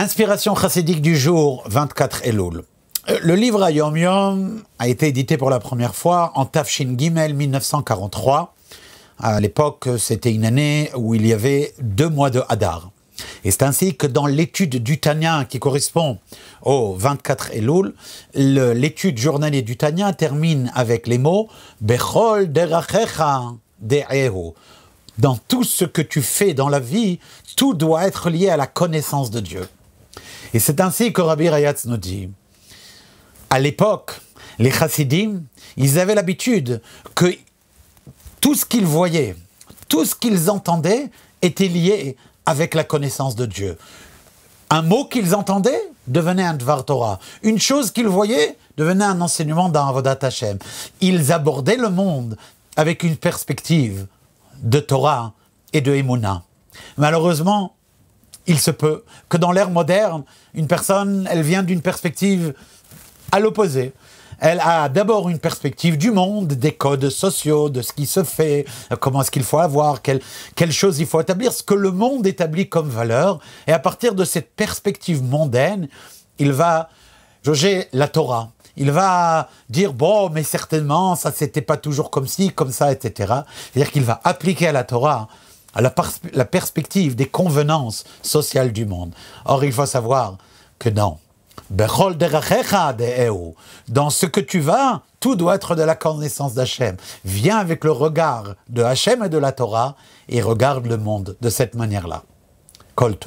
Inspiration chassidique du jour, 24 Elul. Euh, le livre Ayom Yom a été édité pour la première fois en Tafshin Gimel 1943. À l'époque, c'était une année où il y avait deux mois de Hadar. Et c'est ainsi que dans l'étude du Tania, qui correspond au 24 Elul, l'étude journalière du Tania termine avec les mots Bechol derachecha de'ehu dans tout ce que tu fais dans la vie, tout doit être lié à la connaissance de Dieu. Et c'est ainsi que Rabbi Rayatz nous dit, à l'époque, les chassidim, ils avaient l'habitude que tout ce qu'ils voyaient, tout ce qu'ils entendaient était lié avec la connaissance de Dieu. Un mot qu'ils entendaient devenait un Dvar Torah. Une chose qu'ils voyaient devenait un enseignement d'un Avodat Hashem. Ils abordaient le monde avec une perspective de Torah et de Emunah. Malheureusement, il se peut que dans l'ère moderne, une personne, elle vient d'une perspective à l'opposé. Elle a d'abord une perspective du monde, des codes sociaux, de ce qui se fait, comment est-ce qu'il faut avoir, quelles quelle choses il faut établir, ce que le monde établit comme valeur. Et à partir de cette perspective mondaine, il va jauger la Torah. Il va dire, bon, mais certainement, ça, c'était pas toujours comme ci, comme ça, etc. C'est-à-dire qu'il va appliquer à la Torah à la, perspective des convenances sociales du monde. Or, il faut savoir que non. Dans ce que tu vas, tout doit être de la connaissance d'Hachem. Viens avec le regard de Hachem et de la Torah et regarde le monde de cette manière-là. Kol